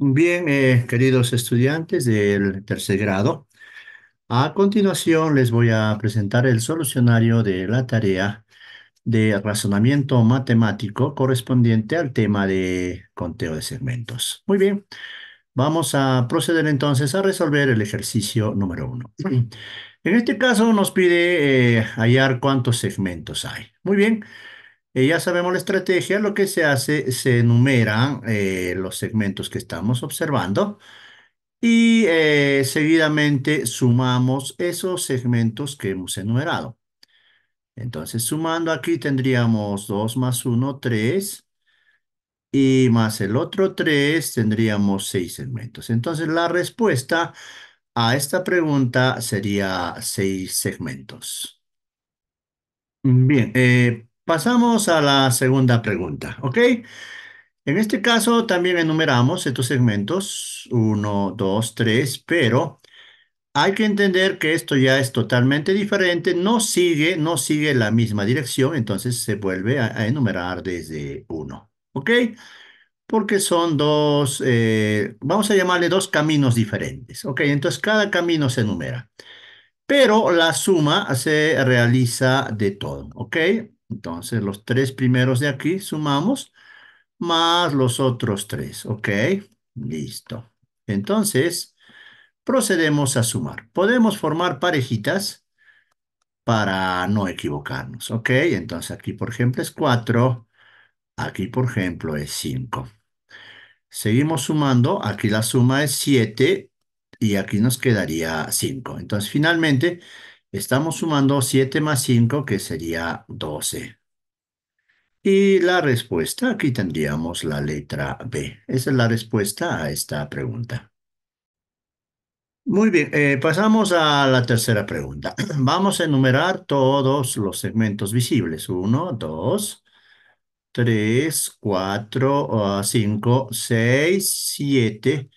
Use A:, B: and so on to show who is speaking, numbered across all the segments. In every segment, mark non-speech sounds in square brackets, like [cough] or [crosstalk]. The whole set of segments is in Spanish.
A: Bien, eh, queridos estudiantes del tercer grado, a continuación les voy a presentar el solucionario de la tarea de razonamiento matemático correspondiente al tema de conteo de segmentos. Muy bien, vamos a proceder entonces a resolver el ejercicio número uno. En este caso nos pide eh, hallar cuántos segmentos hay. Muy bien. Eh, ya sabemos la estrategia, lo que se hace, se enumeran eh, los segmentos que estamos observando y eh, seguidamente sumamos esos segmentos que hemos enumerado. Entonces, sumando aquí tendríamos 2 más 1, 3. Y más el otro 3, tendríamos 6 segmentos. Entonces, la respuesta a esta pregunta sería 6 segmentos. Bien, eh, Pasamos a la segunda pregunta, ¿ok? En este caso también enumeramos estos segmentos, 1, 2, 3, pero hay que entender que esto ya es totalmente diferente, no sigue, no sigue la misma dirección, entonces se vuelve a, enumerar desde 1, ¿ok? Porque son dos, eh, vamos a llamarle dos caminos diferentes, ¿ok? Entonces cada camino se enumera, pero la suma se realiza de todo, ¿ok? Entonces, los tres primeros de aquí sumamos más los otros tres, ¿ok? Listo. Entonces, procedemos a sumar. Podemos formar parejitas para no equivocarnos, ¿ok? Entonces, aquí, por ejemplo, es 4. Aquí, por ejemplo, es 5. Seguimos sumando. Aquí la suma es 7 y aquí nos quedaría 5. Entonces, finalmente Estamos sumando 7 más 5, que sería 12. Y la respuesta, aquí tendríamos la letra B. Esa es la respuesta a esta pregunta. Muy bien, eh, pasamos a la tercera pregunta. [clears throat] Vamos a enumerar todos los segmentos visibles. 1, 2, 3, 4, 5, 6, 7,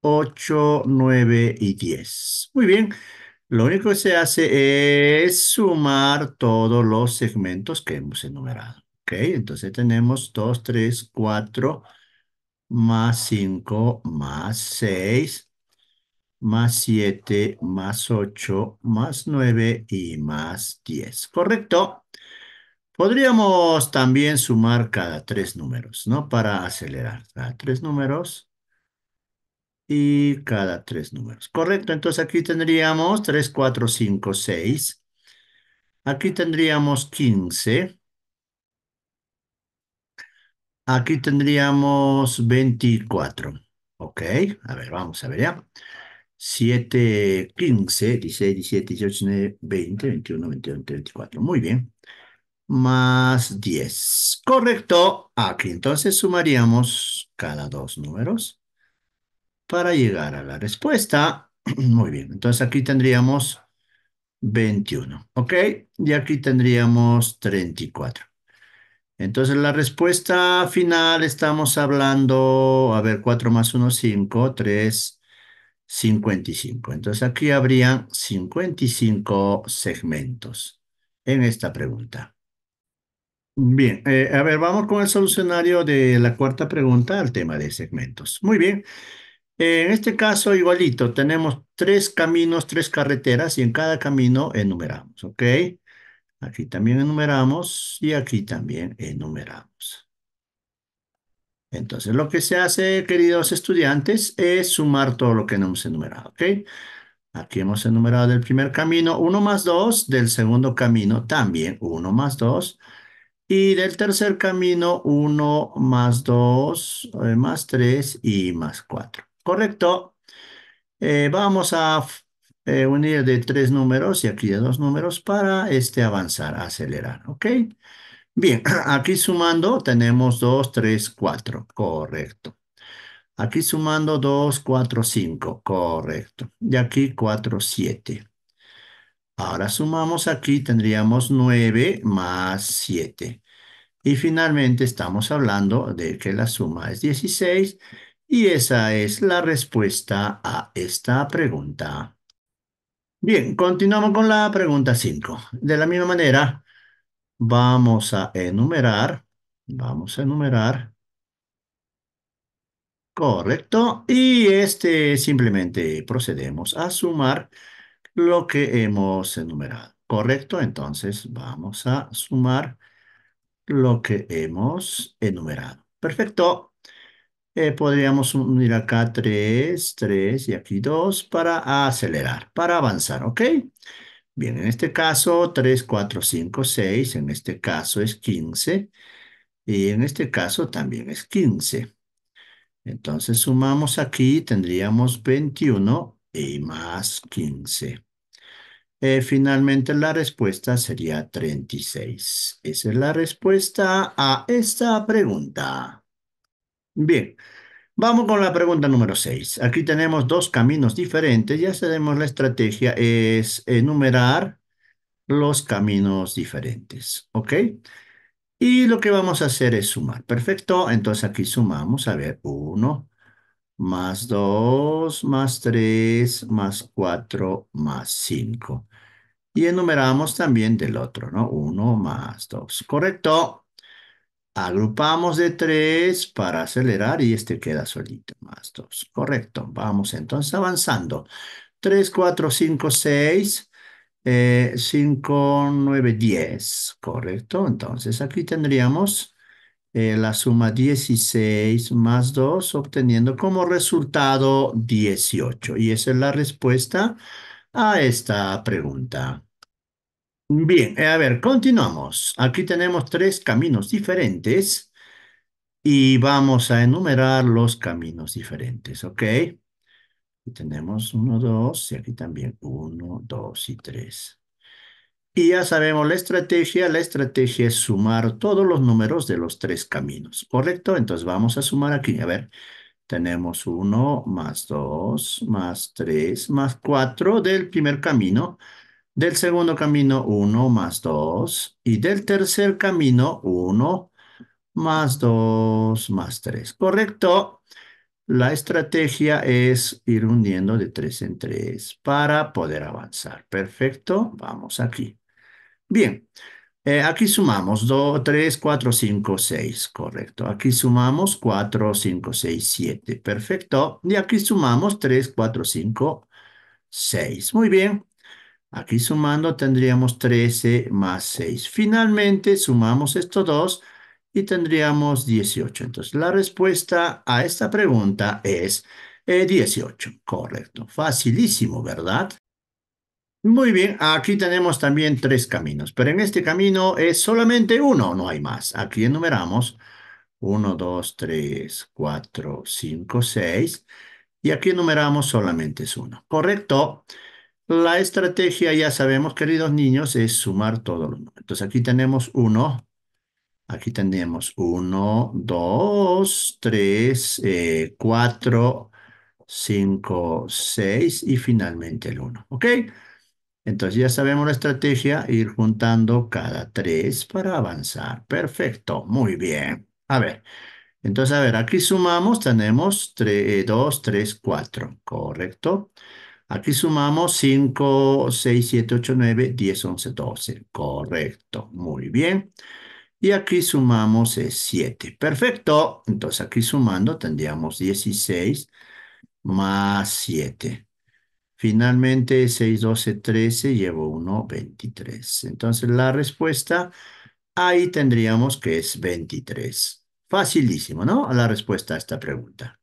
A: 8, 9 y 10. Muy bien. Lo único que se hace es sumar todos los segmentos que hemos enumerado. ¿Ok? Entonces tenemos 2, 3, 4, más 5, más 6, más 7, más 8, más 9 y más 10. ¿Correcto? Podríamos también sumar cada tres números, ¿no? Para acelerar. Cada tres números y cada tres números. Correcto, entonces aquí tendríamos 3, 4, 5, 6. Aquí tendríamos 15. Aquí tendríamos 24. Ok, a ver, vamos a ver ya. 7, 15, 16, 17, 18, 20, 21, 22, 24. Muy bien. Más 10. Correcto. Aquí entonces sumaríamos cada dos números para llegar a la respuesta. [clears throat] Muy bien, entonces aquí tendríamos 21, ¿ok? Y aquí tendríamos 34. Entonces la respuesta final estamos hablando, a ver, 4 más 1, 5, 3, 55. Entonces aquí habrían 55 segmentos en esta pregunta. Bien, eh, a ver, vamos con el solucionario de la cuarta pregunta al tema de segmentos. Muy bien, en este caso, igualito, tenemos tres caminos, tres carreteras y en cada camino enumeramos, ¿ok? Aquí también enumeramos y aquí también enumeramos. Entonces, lo que se hace, queridos estudiantes, es sumar todo lo que hemos enumerado, ¿ok? Aquí hemos enumerado del primer camino 1 más 2, del segundo camino también 1 más 2, y del tercer camino 1 más 2, eh, más 3 y más 4. Correcto. Eh, vamos a eh, unir de tres números y aquí de dos números para este avanzar, acelerar, ¿ok? Bien, [clears throat] aquí sumando tenemos 2, 3, 4, correcto. Aquí sumando 2, 4, 5, correcto. Y aquí 4, 7. Ahora sumamos aquí, tendríamos 9 más 7. Y finalmente estamos hablando de que la suma es 16 y esa es la respuesta a esta pregunta. Bien, continuamos con la pregunta 5. De la misma manera, vamos a enumerar, vamos a enumerar. Correcto. Y este simplemente procedemos a sumar lo que hemos enumerado. Correcto. Entonces vamos a sumar lo que hemos enumerado. Perfecto. Eh, podríamos unir acá 3, 3 y aquí 2 para acelerar, para avanzar, ¿ok? Bien, en este caso 3, 4, 5, 6, en este caso es 15 y en este caso también es 15. Entonces sumamos aquí, tendríamos 21 y más 15. Eh, finalmente la respuesta sería 36. Esa es la respuesta a esta pregunta. Bien, vamos con la pregunta número 6. Aquí tenemos dos caminos diferentes. Ya sabemos la estrategia es enumerar los caminos diferentes, ¿ok? Y lo que vamos a hacer es sumar. Perfecto, entonces aquí sumamos, a ver, 1 más 2 más 3 más 4 más 5. Y enumeramos también del otro, ¿no? 1 más 2, ¿correcto? Agrupamos de 3 para acelerar y este queda solito, más 2, Correcto, vamos entonces avanzando. 3, 4, 5, 6, 5, 9, 10, correcto. Entonces aquí tendríamos eh, la suma 16 más 2, obteniendo como resultado 18. Y esa es la respuesta a esta pregunta. Bien, eh, a ver, continuamos. Aquí tenemos tres caminos diferentes y vamos a enumerar los caminos diferentes, ¿ok? Y tenemos uno, dos, y aquí también uno, dos y tres. Y ya sabemos la estrategia. La estrategia es sumar todos los números de los tres caminos, ¿correcto? Entonces vamos a sumar aquí. A ver, tenemos uno más dos más tres más cuatro del primer camino del segundo camino, 1 más 2. Y del tercer camino, 1 más 2 más 3. ¿Correcto? La estrategia es ir hundiendo de 3 en 3 para poder avanzar. Perfecto. Vamos aquí. Bien. Eh, aquí sumamos 2, 3, 4, 5, 6. Correcto. Aquí sumamos 4, 5, 6, 7. Perfecto. Y aquí sumamos 3, 4, 5, 6. Muy bien. Aquí sumando tendríamos 13 más 6. Finalmente sumamos estos dos y tendríamos 18. Entonces la respuesta a esta pregunta es 18. Eh, Correcto. Facilísimo, ¿verdad? Muy bien, aquí tenemos también tres caminos, pero en este camino es solamente uno, no hay más. Aquí enumeramos 1, 2, 3, 4, 5, 6 y aquí enumeramos solamente es uno. Correcto. La estrategia, ya sabemos, queridos niños, es sumar todos los números. Entonces aquí tenemos 1, aquí tenemos 1, 2, 3, 4, 5, 6 y finalmente el 1. ¿Ok? Entonces ya sabemos la estrategia, ir juntando cada 3 para avanzar. Perfecto, muy bien. A ver, entonces a ver, aquí sumamos, tenemos 3, 2, 3, 4, ¿correcto? Correcto. Aquí sumamos 5, 6, 7, 8, 9, 10, 11, 12. Correcto. Muy bien. Y aquí sumamos 7. Eh, Perfecto. Entonces aquí sumando tendríamos 16 más 7. Finalmente 6, 12, 13, llevo 1, 23. Entonces la respuesta ahí tendríamos que es 23. Facilísimo, ¿no? La respuesta a esta pregunta.